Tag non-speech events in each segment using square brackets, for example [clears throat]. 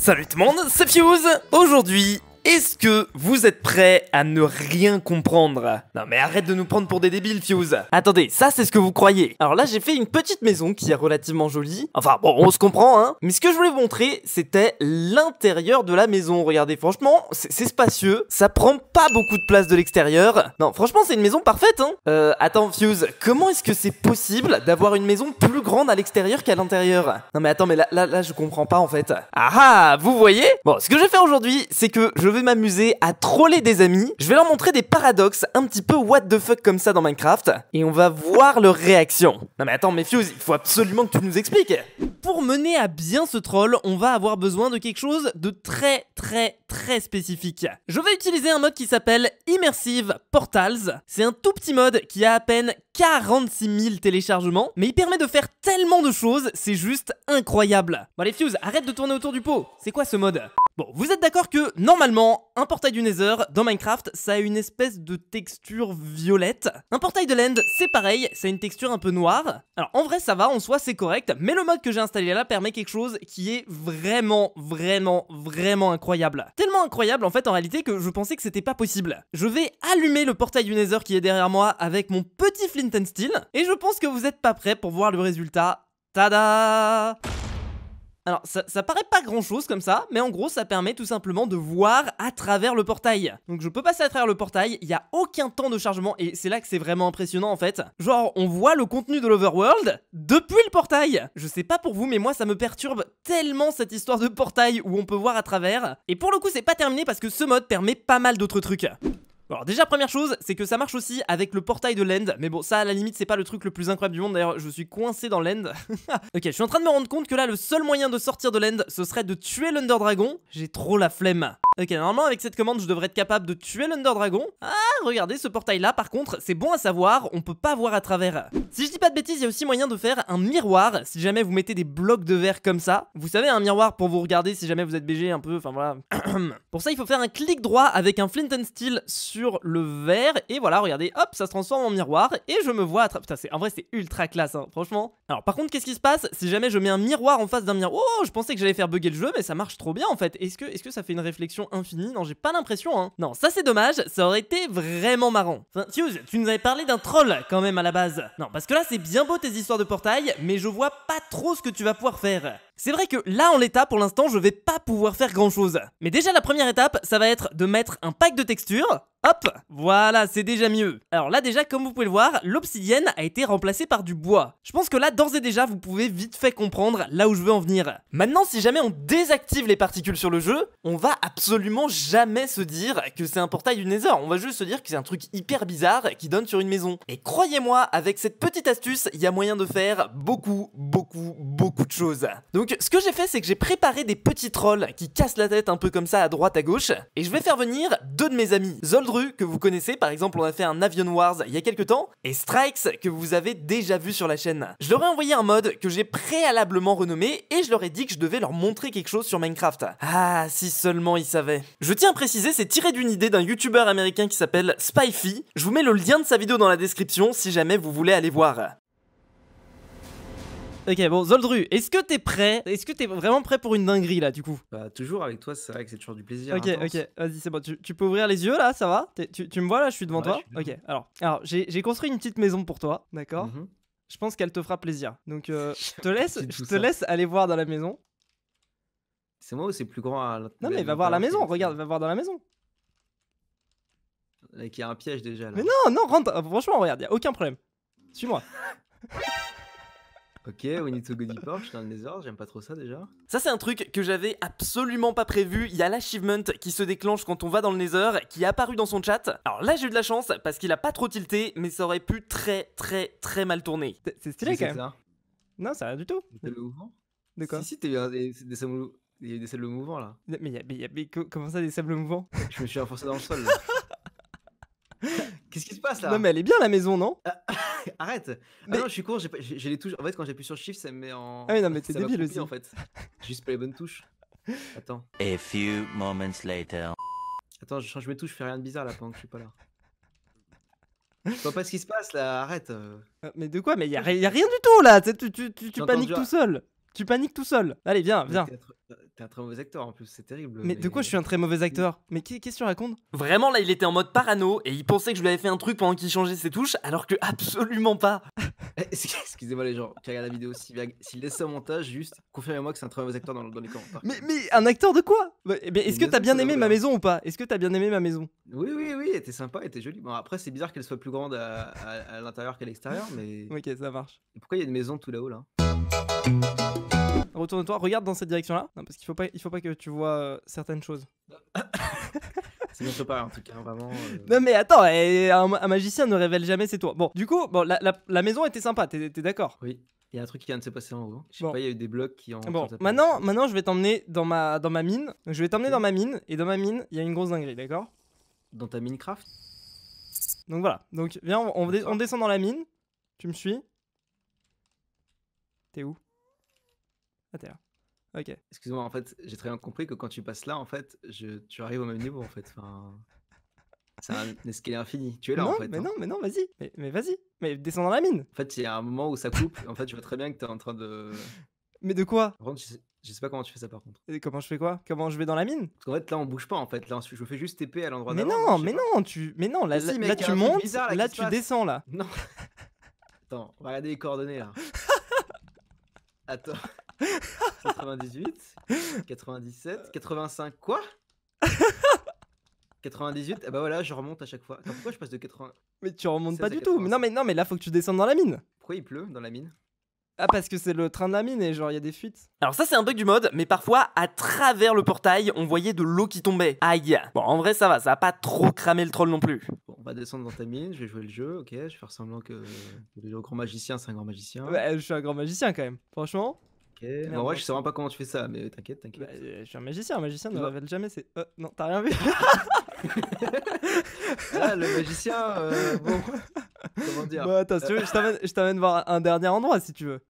Salut tout le monde, c'est Fuse Aujourd'hui, est-ce que vous êtes prêts à ne rien comprendre Non mais arrête de nous prendre pour des débiles, Fuse Attendez, ça c'est ce que vous croyez. Alors là, j'ai fait une petite maison qui est relativement jolie. Enfin bon, on se comprend, hein. Mais ce que je voulais vous montrer, c'était l'intérieur de la maison. Regardez, franchement, c'est spacieux. Ça prend pas beaucoup de place de l'extérieur. Non, franchement, c'est une maison parfaite, hein. Euh, attends, Fuse, comment est-ce que c'est possible d'avoir une maison plus grande à l'extérieur qu'à l'intérieur Non mais attends, mais là, là, je comprends pas en fait. Ah ah, vous voyez Bon, ce que je vais faire aujourd'hui, c'est que je vais m'amuser à troller des amis. Je vais leur montrer des paradoxes un petit peu what the fuck comme ça dans Minecraft. Et on va voir leur réaction. Non mais attends, mais Fuse, il faut absolument que tu nous expliques. Pour mener à bien ce troll, on va avoir besoin de quelque chose de très très très spécifique. Je vais utiliser un mode qui s'appelle Immersive Portals. C'est un tout petit mode qui a à peine 46 000 téléchargements, mais il permet de faire tellement de choses, c'est juste incroyable. Bon allez Fuse, arrête de tourner autour du pot, c'est quoi ce mode Bon, vous êtes d'accord que, normalement, un portail du Nether, dans Minecraft, ça a une espèce de texture violette. Un portail de l'End, c'est pareil, ça a une texture un peu noire. Alors, en vrai, ça va, en soi, c'est correct, mais le mode que j'ai installé là permet quelque chose qui est vraiment, vraiment, vraiment incroyable. Tellement incroyable, en fait, en réalité, que je pensais que c'était pas possible. Je vais allumer le portail du Nether qui est derrière moi avec mon petit flint and steel, et je pense que vous êtes pas prêts pour voir le résultat. Tada alors ça, paraît pas grand chose comme ça, mais en gros ça permet tout simplement de voir à travers le portail. Donc je peux passer à travers le portail, il n'y a aucun temps de chargement et c'est là que c'est vraiment impressionnant en fait. Genre on voit le contenu de l'overworld depuis le portail. Je sais pas pour vous mais moi ça me perturbe tellement cette histoire de portail où on peut voir à travers. Et pour le coup c'est pas terminé parce que ce mode permet pas mal d'autres trucs. Alors déjà première chose, c'est que ça marche aussi avec le portail de l'end, mais bon ça à la limite c'est pas le truc le plus incroyable du monde, d'ailleurs je suis coincé dans l'end. [laughs] ok, je suis en train de me rendre compte que là le seul moyen de sortir de l'end ce serait de tuer l'Underdragon, j'ai trop la flemme. Ok, normalement avec cette commande, je devrais être capable de tuer l'Underdragon. Ah, regardez ce portail-là, par contre, c'est bon à savoir, on peut pas voir à travers. Si je dis pas de bêtises, il y a aussi moyen de faire un miroir, si jamais vous mettez des blocs de verre comme ça. Vous savez, un miroir pour vous regarder si jamais vous êtes BG un peu, enfin voilà. [clears throat] pour ça, il faut faire un clic droit avec un flint and steel sur le verre, et voilà, regardez, hop, ça se transforme en miroir, et je me vois à Putain, en vrai, c'est ultra classe, hein, franchement. Alors par contre, qu'est-ce qui se passe si jamais je mets un miroir en face d'un miroir Oh, je pensais que j'allais faire bugger le jeu, mais ça marche trop bien en fait. Est-ce que, est -ce que ça fait une réflexion non, j'ai pas l'impression, hein. Non, ça c'est dommage, ça aurait été vraiment marrant. Enfin, tu nous avais parlé d'un troll quand même à la base. Non, parce que là c'est bien beau tes histoires de portail, mais je vois pas trop ce que tu vas pouvoir faire. C'est vrai que là, en l'état, pour l'instant, je vais pas pouvoir faire grand chose. Mais déjà, la première étape, ça va être de mettre un pack de textures. Hop Voilà, c'est déjà mieux. Alors là déjà, comme vous pouvez le voir, l'obsidienne a été remplacée par du bois. Je pense que là, d'ores et déjà, vous pouvez vite fait comprendre là où je veux en venir. Maintenant, si jamais on désactive les particules sur le jeu, on va absolument jamais se dire que c'est un portail du Nether. On va juste se dire que c'est un truc hyper bizarre qui donne sur une maison. Et croyez-moi, avec cette petite astuce, il y a moyen de faire beaucoup, beaucoup, beaucoup de choses. Donc ce que j'ai fait c'est que j'ai préparé des petits trolls qui cassent la tête un peu comme ça à droite à gauche et je vais faire venir deux de mes amis, Zoldru que vous connaissez par exemple on a fait un Avion Wars il y a quelques temps et Strikes que vous avez déjà vu sur la chaîne. Je leur ai envoyé un mod que j'ai préalablement renommé et je leur ai dit que je devais leur montrer quelque chose sur Minecraft. Ah si seulement ils savaient. Je tiens à préciser c'est tiré d'une idée d'un youtubeur américain qui s'appelle Spyfy. Je vous mets le lien de sa vidéo dans la description si jamais vous voulez aller voir. Ok, bon, Zoldru, est-ce que t'es prêt Est-ce que t'es vraiment prêt pour une dinguerie là, du coup Bah, toujours avec toi, c'est vrai que c'est toujours du plaisir. Ok, ok, vas-y, c'est bon. Tu, peux ouvrir les yeux là, ça va tu, me vois là, je suis devant toi Ok, alors, alors j'ai construit une petite maison pour toi, d'accord mhm. Je pense qu'elle te fera plaisir. Donc, euh, [laughs] je te laisse, te laisse aller voir dans la maison. C'est moi ou c'est plus grand à Non, mais va voir la maison, regarde, va voir dans la maison. Là, il y a un piège déjà là. Mais non, non, rentre, euh, franchement, regarde, y a aucun problème. Suis-moi. [laughs] Ok, We Need to Go Deep Porsche dans le Nether, j'aime pas trop ça déjà. Ça, c'est un truc que j'avais absolument pas prévu. Il y a l'achievement qui se déclenche quand on va dans le Nether, qui est apparu dans son chat. Alors là, j'ai eu de la chance parce qu'il a pas trop tilté, mais ça aurait pu très, très, très mal tourner. C'est stylé quand même. Non, ça va du tout. Des mouvants. De quoi Si, si, il y a eu des sables mouvants là. Mais, il y a, mais, comment ça, des sables mouvants Je me suis renforcé dans le sol là. [laughs] Qu'est-ce qui se passe là Non, mais elle est bien la maison, non ah, [laughs] Arrête ah mais... non, je suis court j'ai les touches. En fait, quand j'appuie sur Shift, ça me met en. Ah oui, non, mais [laughs] t'es débile aussi. en fait. Juste pas les bonnes touches. Attends. A few moments later. Attends, je change mes touches, je fais rien de bizarre là pendant que je suis pas là. Je vois pas ce qui se passe là, arrête. Euh. Euh, mais de quoi Mais y a, a rien du tout là, tu paniques tout seul. Tu paniques tout seul. Allez, viens, viens. T'es un très mauvais acteur en plus, c'est terrible. Mais, de quoi je suis un très mauvais acteur Mais qu'est-ce que tu racontes Vraiment, là, il était en mode parano et il pensait que je lui avais fait un truc pendant qu'il changeait ses touches, alors que absolument pas. [laughs] Excusez-moi les gens qui regardent la vidéo, s'il si laisse ça montage, juste confirmez-moi que c'est un très mauvais acteur dans, dans les commentaires. Mais, un acteur de quoi Est-ce que t'as bien aimé ma maison ou pas Est-ce que t'as bien aimé ma maison Oui, oui, oui, elle était sympa, elle était jolie. Bon, après, c'est bizarre qu'elle soit plus grande à, l'intérieur qu'à l'extérieur, mais. ok, ça marche. Pourquoi il y a une maison tout là-haut là Retourne-toi, regarde dans cette direction-là. parce qu'il faut pas, il faut pas que tu vois euh, certaines choses. [coughs] C'est pas, en tout cas, vraiment. Euh. Non, mais attends, un, magicien ne révèle jamais ses toits. Bon, du coup, bon, la, maison était sympa, t'es d'accord Oui. Il y a un truc qui vient de se passer en haut. Je sais pas, il y a eu des blocs qui ont. Bon, maintenant, maintenant je vais t'emmener dans ma, dans ma mine. je vais t'emmener dans ma mine, et dans ma mine, il y a une grosse dinguerie, d'accord Dans ta Minecraft Donc voilà. Donc, viens, on descend dans la mine. Tu me suis T'es où Ah, t'es là. Ok. Excuse-moi, en fait, j'ai très bien compris que quand tu passes là, en fait, je... tu arrives au même niveau, en fait. Enfin, c'est un escalier infini. Tu es là, en fait. Mais hein. non, mais non, vas-y. Mais, vas-y. Mais descends dans la mine. En fait, il y a un moment où ça coupe. en fait, tu vois très bien que t'es en train de. Mais de quoi je sais... pas comment tu fais ça par contre. Et comment je fais quoi Comment je vais dans la mine Parce qu'en fait là on bouge pas en fait, là je me fais juste TP à l'endroit Mais non, mais non, tu mais non, là, là tu montes, là, là tu descends là. Non. [laughs] Attends, on va regarder les coordonnées là. Attends. 98, 97, 85, quoi 98, eh bah voilà, je remonte à chaque fois. pourquoi je passe de 80 Mais tu remontes pas du tout. non, mais non, mais là faut que tu descendes dans la mine. Pourquoi il pleut dans la mine ah parce que c'est le train de la mine et genre il y a des fuites. Alors ça c'est un bug du mode, mais parfois à travers le portail on voyait de l'eau qui tombait. Aïe. Bon en vrai ça va, ça a pas trop cramé le troll non plus va descendre dans ta mine, je vais jouer le jeu, ok, je vais faire semblant que, le grand magicien, c'est un grand magicien. Ouais, je suis un grand magicien quand même, franchement. Ok, en vrai, je sais vraiment pas comment tu fais ça, mais t'inquiète, t'inquiète. Bah, euh, je suis un magicien, un magicien ne révèle jamais c'est euh, non, t'as rien vu [laughs] Ah, le magicien, euh, bon. Comment dire bah, attends, si tu veux, je t'amène voir un dernier endroit si tu veux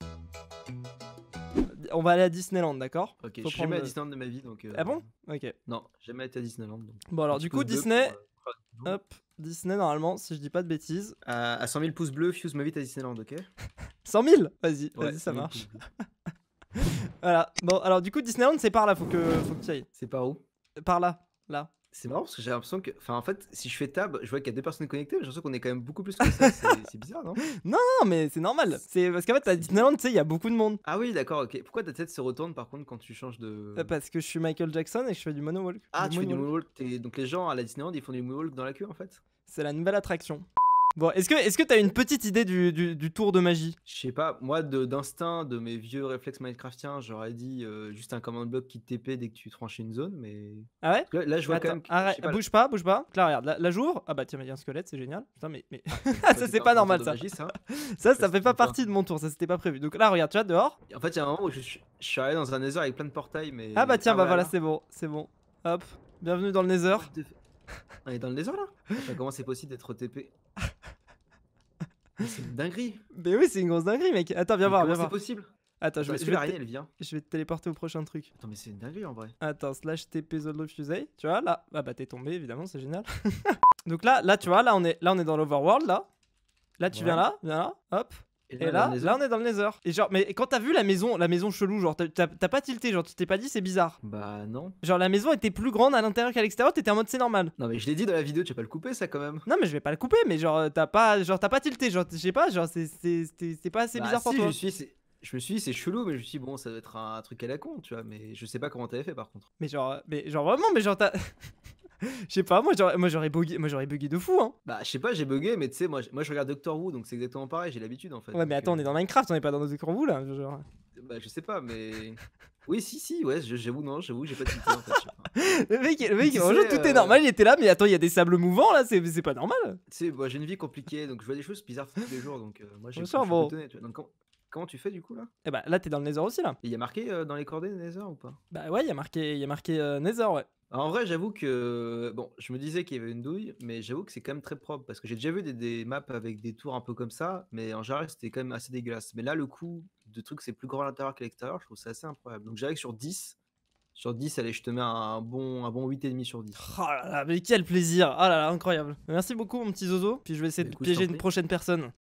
on va aller à Disneyland, d'accord Ok, je suis jamais le... à Disneyland de ma vie, donc. Ah bon Ok. Non, jamais été à Disneyland. Bon, alors, du coup, Disney, Hop, Disney, normalement, si je dis pas de bêtises. à 100 000 pouces bleus, Fuse vite à Disneyland, ok 100 [laughs] 000 Vas-y, vas-y, ça marche. [laughs] voilà. Bon, alors du coup, Disneyland, c'est par là, faut que, faut que tu ailles. C'est par où Par là, là. C'est marrant parce que j'ai l'impression que. Enfin, en fait, si je fais tab, je vois qu'il y a deux personnes connectées, mais j'ai l'impression qu'on est quand même beaucoup plus que ça. [laughs] C'est bizarre, non Non, non, mais c'est normal. C'est parce qu'en fait, à Disneyland, tu sais, il y a beaucoup de monde. Ah oui, d'accord, ok. Pourquoi ta tête se retourne par contre quand tu changes de. Euh, parce que je suis Michael Jackson et je fais du monowalk. Ah, tu fais du monowalk. Donc les gens à la Disneyland, ils font du monowalk dans la queue en fait C'est la nouvelle attraction. Bon, est-ce que est-ce que t'as une petite idée du, tour de magie Je sais pas, moi d'instinct, de, mes vieux réflexes Minecraftiens, j'aurais dit euh, juste un command block qui te TP dès que tu tranches une zone, mais. Ah ouais Là, je vois quand même. arrête, bouge pas, bouge pas. Là, regarde, là, jour, Ah bah tiens, il y a un squelette, c'est génial. Putain, mais, mais... [laughs] ça, c'est pas normal, [laughs] ça. ça, ça fait pas partie de mon tour, ça c'était pas prévu. Donc là, regarde, tu vois, dehors. En fait, il y a un moment où je, suis- je dans un nether avec plein de portails, mais. Ah bah tiens, ah bah voilà, c'est bon, c'est bon. Hop, bienvenue dans le Nether. est dans le nether là [laughs] Comment c'est possible d'être TP c'est une dinguerie. Mais oui, c'est une grosse dinguerie, mec. Attends, viens voir. c'est possible Attends, je bah, vais, je, te... je vais te téléporter au prochain truc. Attends, mais c'est une dinguerie en vrai. Attends, slash TP solo fusée. Tu vois, là. Ah bah, t'es tombé, évidemment, c'est génial. [laughs] Donc là, là, tu vois, là, on est, là, on est dans l'overworld, là. Là, tu viens là, viens là, hop. Et là, on est dans le Nether. Et genre, mais quand t'as vu la maison, la maison chelou, genre, t'as pas tilté, genre, tu t'es pas dit c'est bizarre. Bah non. Genre, la maison était plus grande à l'intérieur qu'à l'extérieur, t'étais en mode c'est normal. Non, mais je l'ai dit dans la vidéo, tu vas pas le couper ça quand même. Non, mais je vais pas le couper, mais genre, t'as pas, genre, t'as pas tilté, genre, je sais pas, genre, c'est pas assez bah, bizarre pour toi. Je suis, je me suis dit c'est chelou mais je me suis dit bon ça doit être un, truc à la con tu vois mais je sais pas comment t'avais fait par contre mais genre mais genre vraiment mais genre t'as [laughs] je sais pas, moi j'aurais, moi j'aurais bugué, moi j'aurais bugué de fou, hein. Bah, je sais pas, j'ai bugué, mais tu sais, moi, moi je regarde Doctor Who, donc c'est exactement pareil, j'ai l'habitude en fait. Ouais, mais attends, on euh, est dans Minecraft, on est pas dans Doctor Who là, Bah, je sais pas, mais. [laughs] Oui, si, si, ouais, j'avoue, non, j'avoue, j'ai pas de en [laughs] le mec, tout euh, est normal, il était là, mais attends, il y a des sables mouvants là, c'est, c'est pas normal. Tu sais, moi j'ai une vie compliquée, donc je vois des choses bizarres tous les jours, donc euh, moi j'ai bon. Comment, comment tu fais du coup là Eh bah là, t'es dans le Nether aussi là. Il y a marqué dans les coordonnées Nether ou pas Bah ouais, il a marqué, y a marqué Nether, ouais en vrai, j'avoue que bon, je me disais qu'il y avait une douille, mais j'avoue que c'est quand même très propre parce que j'ai déjà vu des, maps avec des tours un peu comme ça, mais en général c'était quand même assez dégueulasse. Mais là, le coup de truc c'est plus grand à l'intérieur qu'à l'extérieur, je trouve ça assez improbable. Donc j'arrive sur 10, sur 10, allez, je te mets un bon, un bon 8,5 sur 10. Oh là là, mais quel plaisir! Ah là là, incroyable! Merci beaucoup, mon petit Zozo. Puis je vais essayer de piéger une prochaine personne.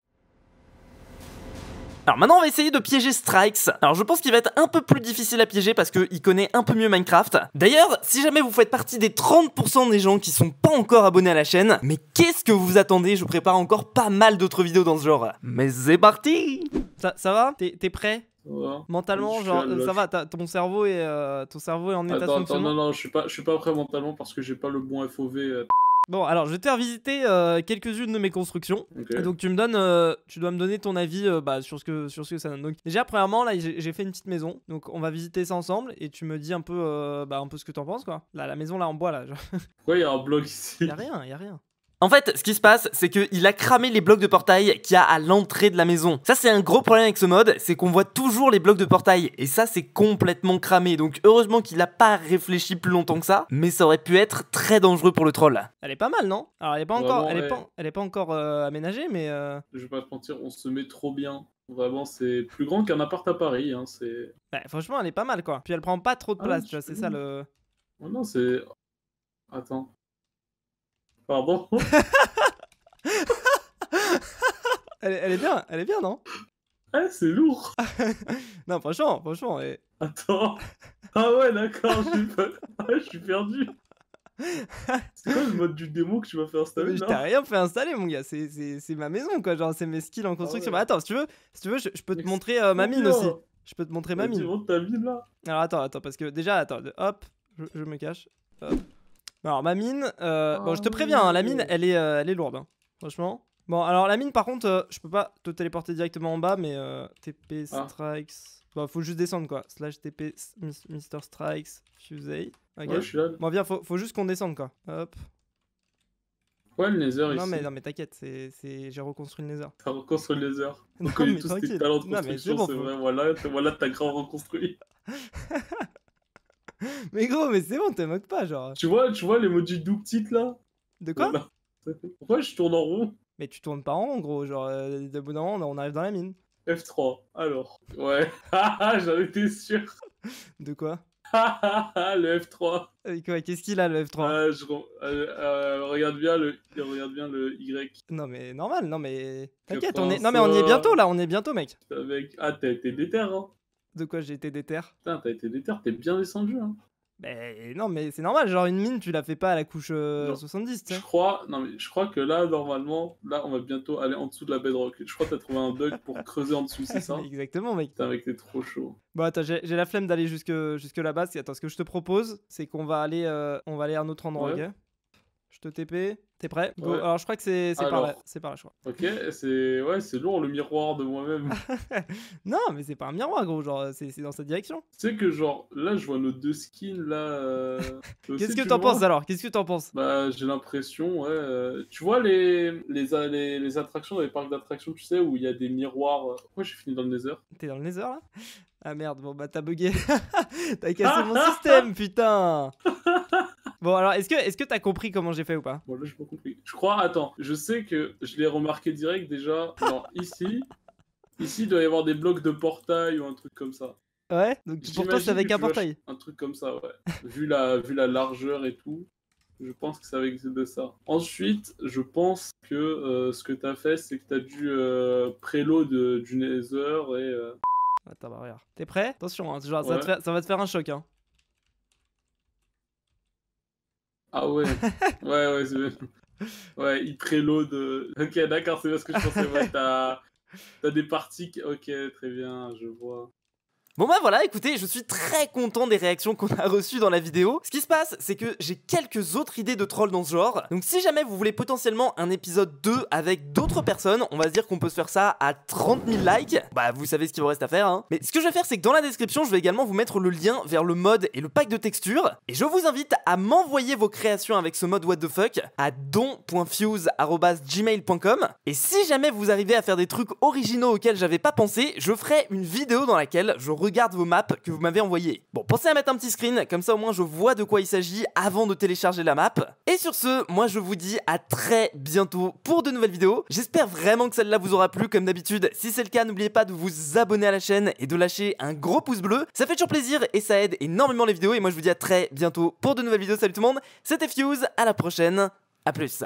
Alors maintenant, on va essayer de piéger Strikes. Alors je pense qu'il va être un peu plus difficile à piéger parce qu'il connaît un peu mieux Minecraft. D'ailleurs, si jamais vous faites partie des 30% des gens qui sont pas encore abonnés à la chaîne, mais qu'est-ce que vous attendez Je prépare encore pas mal d'autres vidéos dans ce genre. Mais c'est parti ça, va T'es prêt Mentalement, genre, euh, ça va, ton cerveau, est, euh, ton cerveau en état de fonctionnement. Non, non, je suis pas, je suis pas prêt mentalement parce que j'ai pas le bon FOV. Euh. Bon, alors je vais te faire visiter euh, quelques-unes de mes constructions. Donc tu me donnes, euh, tu dois me donner ton avis euh, bah, sur, ce que, sur ce que ça donne. Donc déjà, premièrement, là, j'ai fait une petite maison. Donc on va visiter ça ensemble et tu me dis un peu, bah, un peu ce que t'en penses, quoi. Là, la maison là en bois, là. Pourquoi il y a un bloc ici Il y a rien, il y a rien. En fait, ce qui se passe, c'est qu'il a cramé les blocs de portail qu'il y a à l'entrée de la maison. Ça, c'est un gros problème avec ce mode, c'est qu'on voit toujours les blocs de portail, et ça, c'est complètement cramé, donc heureusement qu'il n'a pas réfléchi plus longtemps que ça, mais ça aurait pu être très dangereux pour le troll. Elle est pas mal, non Alors, elle est pas bah encore, elle, est pas, est pas encore euh, aménagée, mais... Euh. Je vais pas te mentir, on se met trop bien. Vraiment, c'est plus grand qu'un appart à Paris, hein, bah, franchement, elle est pas mal, quoi. Puis elle prend pas trop de ah place, tu vois, c'est ça le... Oh non, c'est... Attends, Pardon [laughs] elle, est, bien, elle est bien, non ah, c'est lourd [laughs] Non, franchement, franchement. Et... Attends. Ah ouais, d'accord, [laughs] ah, je suis perdu. C'est quoi le mode du démo que tu m'as fait installer Mais Je t'ai rien fait installer, mon gars. C'est ma maison, quoi. Genre, c'est mes skills en ah construction. attends, si tu veux, si tu veux je, peux te montrer euh, ma mine aussi. Je peux te montrer ma mine. Tu montres ta mine là Alors, attends, attends, parce que déjà, attends, hop, je, je me cache. Hop. Alors, ma mine, euh, bon, je te préviens, hein, la mine, oh. elle est, euh, elle est lourde, hein, franchement. Bon, alors la mine, par contre, euh, je peux pas te téléporter directement en bas, mais TP ah. Strikes. faut juste descendre quoi. Slash TP Mr. Strikes Fusey. je suis là. Bon, viens, faut, faut juste qu'on descende quoi. Hop. le laser non, ici mais, Non, mais t'inquiète, c'est, j'ai reconstruit le laser. T'as reconstruit le laser [laughs] On connaît tous tes talents de construction, c'est, vrai. Voilà, voilà, t'as grand reconstruit. [laughs] [laughs] mais gros, mais c'est bon, te moque pas, genre. Tu vois, tu vois les doux petites là De quoi Pourquoi je tourne en rond Mais tu tournes pas en rond, gros. Genre, euh, d'un bout d'un moment, on arrive dans la mine. F3, alors. Ouais. [laughs] J'en étais sûr. [laughs] De quoi le F3. Euh, qu'est-ce qu'il a le F3 ah, euh, regarde bien le, regarde bien le Y. Non mais normal, non mais t'inquiète, on est, non mais on y est bientôt là, on est bientôt mec. Avec... Ah t'es déter hein de quoi j'ai été déter. Putain, t'as été déter, t'es bien descendu. Hein. Mais non, mais c'est normal, genre une mine, tu la fais pas à la couche 70. Euh, je crois, non, mais je crois que là, normalement, là, on va bientôt aller en dessous de la bedrock. Je crois que t'as trouvé un bug pour creuser en dessous, c'est ça [laughs] Exactement, mec. Putain, mec, t'es trop chaud. Bon, attends, j'ai la flemme d'aller jusque, jusque là-bas. Attends, ce que je te propose, c'est qu'on va, aller, euh, on va aller à un autre endroit, je te TP. T'es prêt Alors, je crois que c'est par là. C'est par là, je crois. Ok, c'est ouais, c'est lourd le miroir de moi-même. [laughs] non, mais c'est pas un miroir, gros. Genre, c'est dans cette direction. Tu sais que, genre, là, je vois nos deux skins, là. Euh, Qu'est-ce que t'en penses alors Qu'est-ce que t'en penses Bah, j'ai l'impression, ouais. Euh, tu vois les... Euh, les... les, attractions les parcs d'attractions, tu sais, où il y a des miroirs. Pourquoi j'ai fini dans le Nether T'es dans le Nether, là Ah merde, bon, bah, t'as bugué. [laughs] t'as cassé [laughs] mon système, putain Bon, alors, est-ce que est-ce t'as compris comment j'ai fait ou pas Bon, là, j'ai pas compris. Je crois, attends, je sais que je l'ai remarqué direct déjà. Genre, [laughs] ici, ici, il doit y avoir des blocs de portail ou un truc comme ça. Ouais, donc pour toi, c'est avec un portail. Un truc comme ça, ouais. vu, la, vu la largeur et tout, je pense que ça va de ça. Ensuite, je pense que euh, ce que t'as fait, c'est que t'as dû euh, préload du Nether et. Euh... Attends, bah regarde. T'es prêt Attention, hein, ça, va ça va te faire un choc, hein. Ah ouais, [laughs] ouais, ouais, c'est... ouais, il préload. Euh, ok, d'accord, c'est parce que je pensais. Ouais, t'as... t'as des parties. Ok, très bien, je vois. Bon bah voilà, écoutez, je suis très content des réactions qu'on a reçues dans la vidéo. Ce qui se passe, c'est que j'ai quelques autres idées de trolls dans ce genre. Donc si jamais vous voulez potentiellement un épisode 2 avec d'autres personnes, on va se dire qu'on peut se faire ça à 30 000 likes. Bah vous savez ce qu'il vous reste à faire, hein. Mais ce que je vais faire, c'est que dans la description, je vais également vous mettre le lien vers le mode et le pack de textures. Et je vous invite à m'envoyer vos créations avec ce mode what the fuck à don.fuse.gmail.com. Et si jamais vous arrivez à faire des trucs originaux auxquels j'avais pas pensé, je ferai une vidéo dans laquelle je regarde vos maps que vous m'avez envoyées. Bon, pensez à mettre un petit screen, comme ça au moins je vois de quoi il s'agit avant de télécharger la map. Et sur ce, moi je vous dis à très bientôt pour de nouvelles vidéos. J'espère vraiment que celle-là vous aura plu comme d'habitude. Si c'est le cas, n'oubliez pas de vous abonner à la chaîne et de lâcher un gros pouce bleu. Ça fait toujours plaisir et ça aide énormément les vidéos. Et moi je vous dis à très bientôt pour de nouvelles vidéos. Salut tout le monde, c'était Fuse, à la prochaine, à plus.